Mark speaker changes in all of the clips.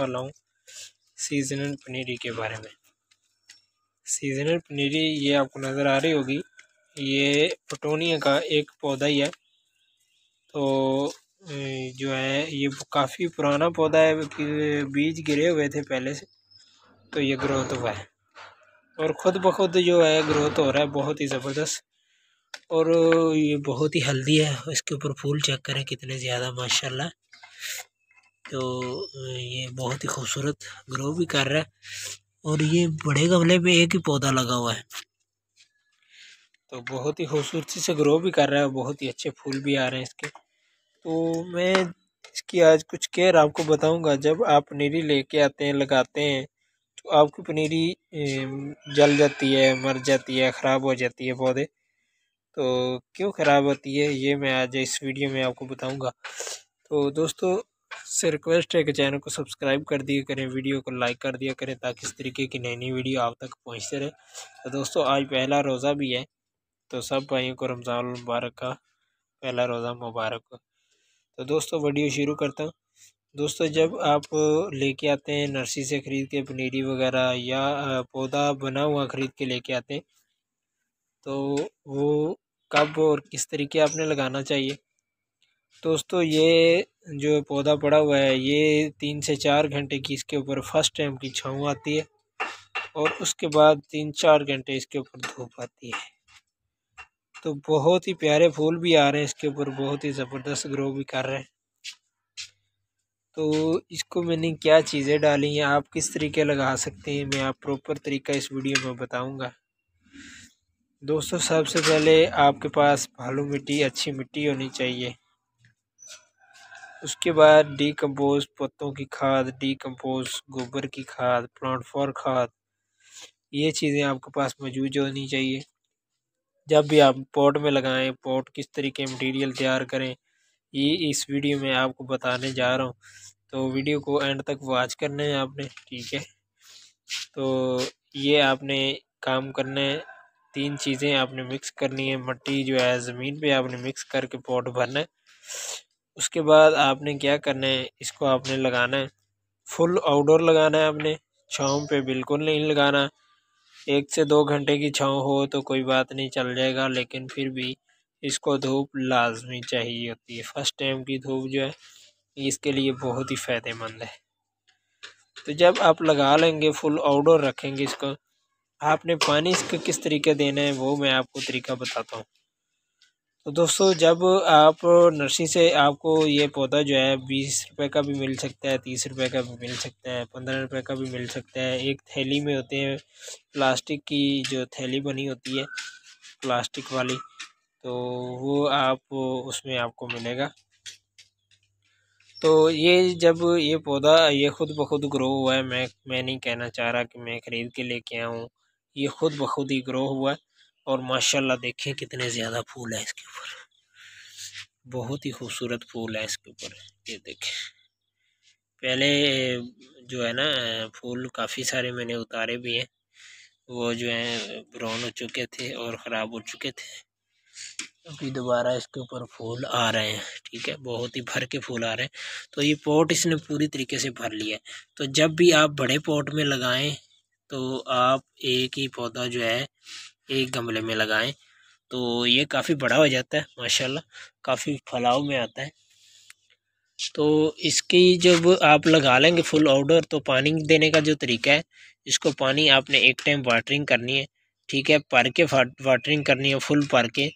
Speaker 1: वाला हूँ सीजनल पनीरी के बारे में सीजनल पनीरी ये आपको नज़र आ रही होगी ये पटोनिया का एक पौधा ही है तो जो है ये काफ़ी पुराना पौधा है कि बीज गिरे हुए थे पहले से तो ये ग्रोथ हुआ है और ख़ुद ब खुद जो है ग्रोथ हो रहा है बहुत ही ज़बरदस्त और ये बहुत ही हेल्दी है इसके ऊपर फूल चेक करें कितने ज़्यादा माशाल्लाह तो ये बहुत ही खूबसूरत ग्रो भी कर रहा है और ये बड़े गमले में एक ही पौधा लगा हुआ है तो बहुत ही खूबसूरती से ग्रो भी कर रहा है बहुत ही अच्छे फूल भी आ रहे हैं इसके तो मैं इसकी आज कुछ केयर आपको बताऊंगा जब आप पनीरी लेके आते हैं लगाते हैं तो आपकी पनीरी जल जाती है मर जाती है ख़राब हो जाती है पौधे तो क्यों ख़राब होती है ये मैं आज इस वीडियो में आपको बताऊँगा तो दोस्तों से रिक्वेस्ट है कि चैनल को सब्सक्राइब कर दिया करें वीडियो को लाइक कर दिया करें ताकि इस तरीके की नई नई वीडियो आप तक पहुँचते रहे तो दोस्तों आज पहला रोज़ा भी है तो सब भाइयों को रमज़ान मुबारक का पहला रोज़ा मुबारक हो तो दोस्तों वीडियो शुरू करता हूँ दोस्तों जब आप लेके आते हैं नर्सरी से ख़रीद के पनीरी वगैरह या पौधा बना हुआ ख़रीद के लेके आते हैं तो वो कब और किस तरीके आपने लगाना चाहिए दोस्तों ये जो पौधा पड़ा हुआ है ये तीन से चार घंटे की इसके ऊपर फर्स्ट टाइम की छाँव आती है और उसके बाद तीन चार घंटे इसके ऊपर धूप आती है तो बहुत ही प्यारे फूल भी आ रहे हैं इसके ऊपर बहुत ही ज़बरदस्त ग्रो भी कर रहे हैं तो इसको मैंने क्या चीज़ें डाली हैं आप किस तरीके लगा सकते हैं मैं आप प्रॉपर तरीका इस वीडियो में बताऊँगा दोस्तों सबसे पहले आपके पास भालू मिट्टी अच्छी मिट्टी होनी चाहिए उसके बाद डीकम्पोज पत्तों की खाद डी कम्पोज गोबर की खाद प्लांट फॉर खाद ये चीज़ें आपके पास मौजूद होनी चाहिए जब भी आप पॉट में लगाएं पॉट किस तरीके मटेरियल तैयार करें ये इस वीडियो में आपको बताने जा रहा हूँ तो वीडियो को एंड तक वॉच करना है आपने ठीक है तो ये आपने काम करना है तीन चीज़ें आपने मिक्स करनी है मट्टी जो है ज़मीन पे आपने मिक्स करके पॉट भरना है उसके बाद आपने क्या करना है इसको आपने लगाना है फुल आउटडोर लगाना है आपने छाँव पे बिल्कुल नहीं लगाना एक से दो घंटे की छाँव हो तो कोई बात नहीं चल जाएगा लेकिन फिर भी इसको धूप लाजमी चाहिए होती है फर्स्ट टाइम की धूप जो है इसके लिए बहुत ही फ़ायदेमंद है तो जब आप लगा लेंगे फुल आउटडोर रखेंगे इसको आपने पानी इसको किस तरीके देना है वो मैं आपको तरीका बताता हूँ तो दोस्तों जब आप नर्सरी से आपको ये पौधा जो है बीस रुपए का भी मिल सकता है तीस रुपए का भी मिल सकता है पंद्रह रुपए का भी मिल सकता है एक थैली में होते हैं प्लास्टिक की जो थैली बनी होती है प्लास्टिक वाली तो वो आप उसमें आपको मिलेगा तो ये जब ये पौधा ये ख़ुद ब खुद ग्रो हुआ है मैं मैं नहीं कहना चाह रहा कि मैं ख़रीद के लेके आऊँ ये ख़ुद ब खुद ही ग्रो हुआ है और माशाल्लाह देखें कितने ज़्यादा फूल हैं इसके ऊपर बहुत ही खूबसूरत फूल है इसके ऊपर ये देखें पहले जो है ना फूल काफ़ी सारे मैंने उतारे भी हैं वो जो है ब्राउन हो चुके थे और ख़राब हो चुके थे अभी दोबारा इसके ऊपर फूल आ रहे हैं ठीक है बहुत ही भर के फूल आ रहे हैं तो ये पॉट इसने पूरी तरीके से भर लिया है तो जब भी आप बड़े पॉट में लगाएं तो आप एक ही पौधा जो है एक गमले में लगाएं तो ये काफ़ी बड़ा हो जाता है माशाल्लाह काफ़ी फैलाव में आता है तो इसकी जब आप लगा लेंगे फुल ऑर्डर तो पानी देने का जो तरीका है इसको पानी आपने एक टाइम वाटरिंग करनी है ठीक है पर के वाटरिंग करनी है फुल पर के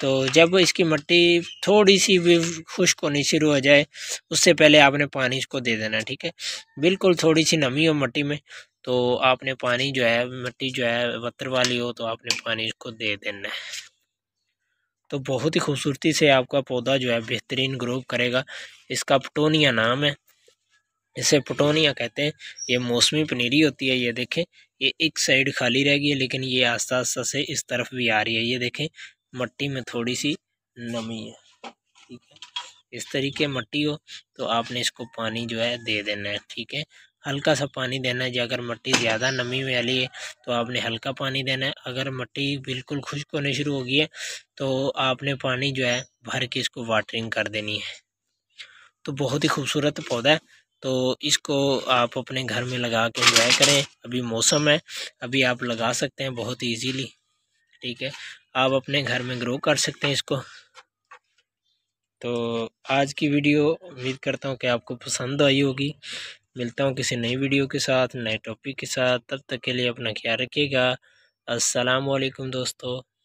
Speaker 1: तो जब इसकी मिट्टी थोड़ी सी भी खुश्क होनी शुरू हो जाए उससे पहले आपने पानी इसको दे देना ठीक है बिल्कुल थोड़ी सी नमी हो मिट्टी में तो आपने पानी जो है मिट्टी जो है पत्थर वाली हो तो आपने पानी इसको दे देना है तो बहुत ही खूबसूरती से आपका पौधा जो है बेहतरीन ग्रो करेगा इसका पटोनिया नाम है इसे पटोनिया कहते हैं ये मौसमी पनीरी होती है ये देखें ये एक साइड खाली रह गई है लेकिन ये आस्ता आस्ता से इस तरफ भी आ रही है ये देखें मट्टी में थोड़ी सी नमी है ठीक है इस तरीके मट्टी हो तो आपने इसको पानी जो है दे देना है ठीक है हल्का सा पानी देना है जी अगर मिट्टी ज़्यादा नमी वाली है तो आपने हल्का पानी देना है अगर मिट्टी बिल्कुल खुश्क होने शुरू हो गई है तो आपने पानी जो है भर के इसको वाटरिंग कर देनी है तो बहुत ही खूबसूरत पौधा है तो इसको आप अपने घर में लगा के इंजॉय करें अभी मौसम है अभी आप लगा सकते हैं बहुत ईजीली ठीक है आप अपने घर में ग्रो कर सकते हैं इसको तो आज की वीडियो उम्मीद करता हूँ कि आपको पसंद आई होगी मिलता हूँ किसी नई वीडियो के साथ नए टॉपिक के साथ तब तक के लिए अपना ख्याल रखिएगा असलकम दोस्तों